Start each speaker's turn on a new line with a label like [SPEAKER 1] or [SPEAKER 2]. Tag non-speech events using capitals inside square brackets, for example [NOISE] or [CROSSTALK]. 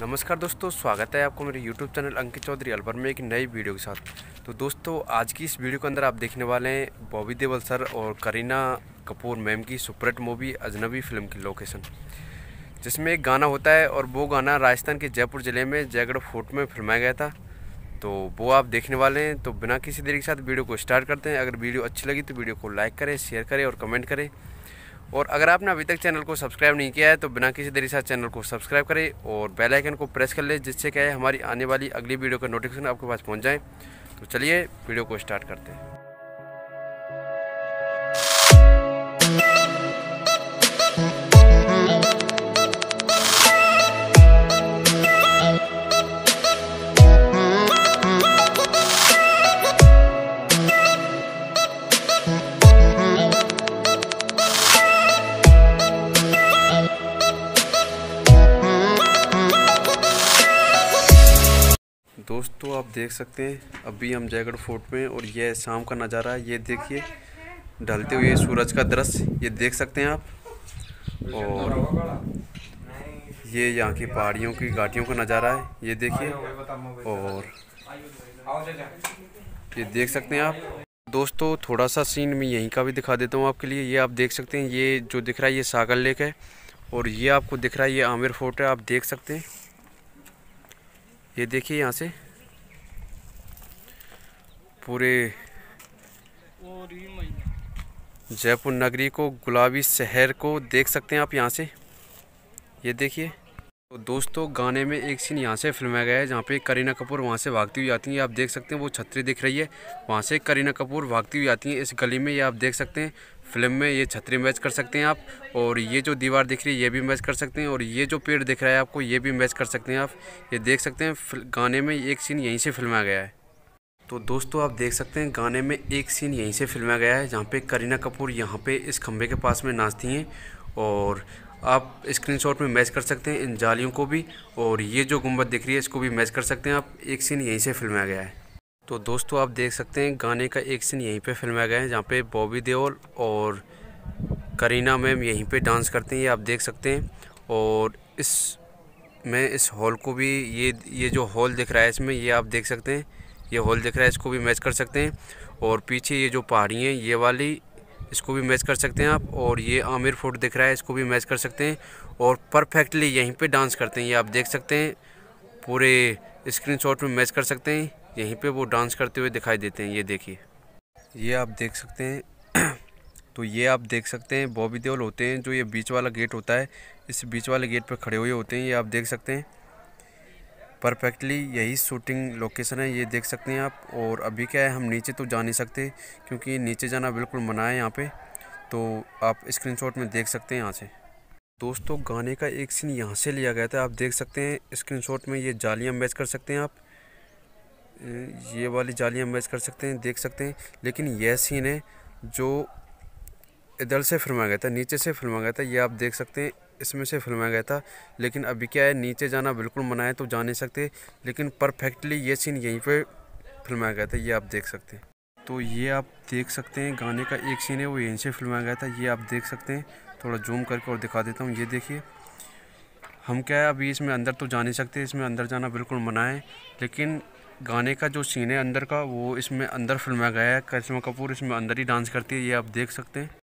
[SPEAKER 1] नमस्कार दोस्तों स्वागत है आपको मेरे YouTube चैनल अंकित चौधरी अलवर में एक नई वीडियो के साथ तो दोस्तों आज की इस वीडियो के अंदर आप देखने वाले हैं बॉबी देवल सर और करीना कपूर मैम की सुपरहिट मूवी अजनबी फिल्म की लोकेशन जिसमें एक गाना होता है और वो गाना राजस्थान के जयपुर ज़िले में जयगढ़ फोर्ट में फिल्माया गया था तो वो आप देखने वाले हैं तो बिना किसी देरी के साथ वीडियो को स्टार्ट करते हैं अगर वीडियो अच्छी लगी तो वीडियो को लाइक करें शेयर करें और कमेंट करें और अगर आपने अभी तक चैनल को सब्सक्राइब नहीं किया है तो बिना किसी देरी से चैनल को सब्सक्राइब करें और बेल आइकन को प्रेस कर लें जिससे क्या है हमारी आने वाली अगली वीडियो का नोटिफिकेशन आपके पास पहुँच जाए तो चलिए वीडियो को स्टार्ट करते हैं दोस्तों तो आप देख सकते हैं अभी हम जयगढ़ फोर्ट में और ये शाम का नज़ारा है ये देखिए ढलते हुए सूरज का दृश्य ये देख सकते हैं आप और ये यहाँ की पहाड़ियों की घाटियों का नज़ारा है ये देखिए और ये देख सकते हैं आप दोस्तों थोड़ा सा सीन मैं यहीं का भी दिखा देता हूँ आपके लिए ये आप देख सकते हैं ये जो दिख रहा है ये सागर लेक है और ये आपको दिख रहा है ये आमिर फोर्ट है आप देख सकते हैं ये देखिए यहाँ से पूरे जयपुर नगरी को गुलाबी शहर को देख सकते हैं आप यहाँ से ये देखिए तो दोस्तों गाने में एक सीन यहाँ से फिल्माया गया है जहाँ पे करीना कपूर वहाँ से भागती हुई आती हैं आप देख सकते हैं वो छतरी दिख रही है वहाँ से करीना कपूर भागती हुई आती हैं इस गली में ये आप देख सकते हैं फिल्म में ये छतरी मैच कर सकते हैं आप और ये जो दीवार दिख रही है ये भी मैच कर सकते हैं और ये जो पेड़ दिख रहा है आपको ये भी मैच कर सकते हैं आप ये देख सकते हैं गाने में एक सीन यहीं से फिल्मा गया है तो दोस्तों आप देख सकते हैं गाने में एक सीन यहीं से फिल्मा गया है जहाँ पे करीना कपूर यहाँ पे इस खम्भे के पास में नाचती हैं और आप स्क्रीनशॉट में मैच कर सकते हैं इन जालियों को भी और ये जो गुम्बद दिख रही है इसको भी मैच कर सकते हैं आप एक सीन यहीं से फिल्माया गया है तो दोस्तों आप देख सकते हैं गाने का एक सीन यहीं पे फिल्माया गया है जहाँ पे बॉबी देओल और करीना मैम यहीं पे डांस करते हैं ये आप देख सकते हैं और इस मैं इस हॉल को भी ये ये जो हॉल दिख रहा है इसमें ये आप देख सकते हैं ये हॉल दिख रहा है इसको भी मैच कर सकते हैं और पीछे ये जो पहाड़ी हैं ये वाली इसको भी मैच कर सकते हैं आप और ये आमिर फोर्ट दिख रहा है इसको भी मैच कर सकते हैं और परफेक्टली यहीं पे डांस करते हैं ये आप देख सकते हैं पूरे स्क्रीनशॉट में मैच कर सकते हैं यहीं पे वो डांस करते हुए दिखाई देते हैं ये देखिए ये आप देख सकते हैं [CLEARS THROAT] तो ये आप देख सकते हैं बॉबी देवल होते हैं जो ये बीच वाला गेट होता है इस बीच वाले गेट पर खड़े हुए होते हैं ये आप देख सकते हैं परफेक्टली यही शूटिंग लोकेशन है ये देख सकते हैं आप और अभी क्या है हम नीचे तो जा नहीं सकते क्योंकि नीचे जाना बिल्कुल मना है यहाँ पे तो आप स्क्रीनशॉट में देख सकते हैं यहाँ से दोस्तों गाने का एक सीन यहाँ से लिया गया था आप देख सकते हैं स्क्रीनशॉट में ये जालियाँ मैच कर सकते हैं आप ये वाली जालियाँ मैच कर सकते हैं देख सकते हैं लेकिन यह सीन है जो इधर से फिल्माया गया था नीचे से फिल्मा गया था ये आप देख सकते हैं इसमें से फिल्माया गया था लेकिन अभी क्या है नीचे जाना बिल्कुल मना है तो जा नहीं सकते लेकिन परफेक्टली ये सीन यहीं पे फिल्माया गया था ये आप देख सकते हैं तो ये आप देख सकते हैं गाने का एक सीन है वो यहीं से फिल्माया गया था ये आप देख सकते हैं थोड़ा जूम करके और दिखा देता हूँ ये देखिए हम क्या है अभी इसमें अंदर तो जा नहीं सकते इसमें अंदर जाना बिल्कुल मना है लेकिन गाने का जो सीन है अंदर का वो इसमें अंदर फिल्माया गया है करिश्मा कपूर इसमें अंदर ही डांस करती है ये आप देख सकते हैं